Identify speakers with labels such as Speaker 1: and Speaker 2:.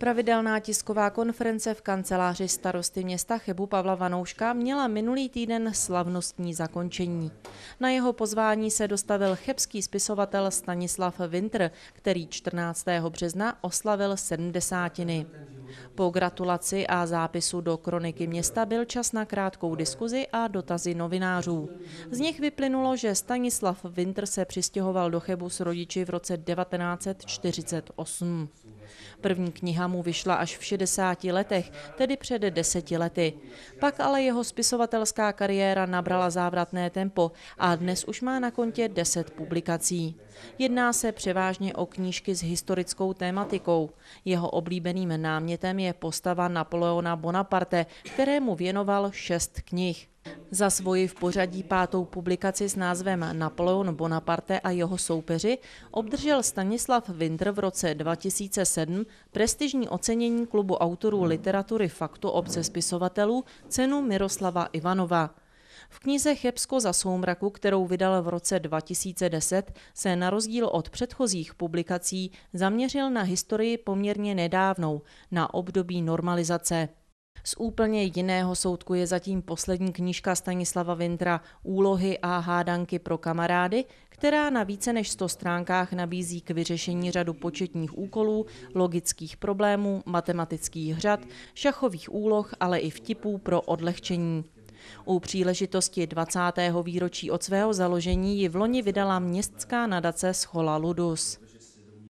Speaker 1: Pravidelná tisková konference v kanceláři starosty města Chebu Pavla Vanouška měla minulý týden slavnostní zakončení. Na jeho pozvání se dostavil chebský spisovatel Stanislav Winter, který 14. března oslavil sedmdesátiny. Po gratulaci a zápisu do kroniky města byl čas na krátkou diskuzi a dotazy novinářů. Z nich vyplynulo, že Stanislav Winter se přistěhoval do Chebu s rodiči v roce 1948. První kniha mu vyšla až v 60 letech, tedy před deseti lety. Pak ale jeho spisovatelská kariéra nabrala závratné tempo a dnes už má na kontě 10 publikací. Jedná se převážně o knížky s historickou tématikou. Jeho oblíbeným námětem je postava Napoleona Bonaparte, kterému věnoval šest knih. Za svoji v pořadí pátou publikaci s názvem Napoleon Bonaparte a jeho soupeři obdržel Stanislav Winter v roce 2007 prestižní ocenění klubu autorů literatury Faktu obce spisovatelů cenu Miroslava Ivanova. V knize Chebsko za soumraku, kterou vydal v roce 2010, se na rozdíl od předchozích publikací zaměřil na historii poměrně nedávnou, na období normalizace. Z úplně jiného soudku je zatím poslední knížka Stanislava Vintra Úlohy a hádanky pro kamarády, která na více než 100 stránkách nabízí k vyřešení řadu početních úkolů, logických problémů, matematických řad, šachových úloh, ale i vtipů pro odlehčení. U příležitosti 20. výročí od svého založení ji v loni vydala městská nadace Schola Ludus.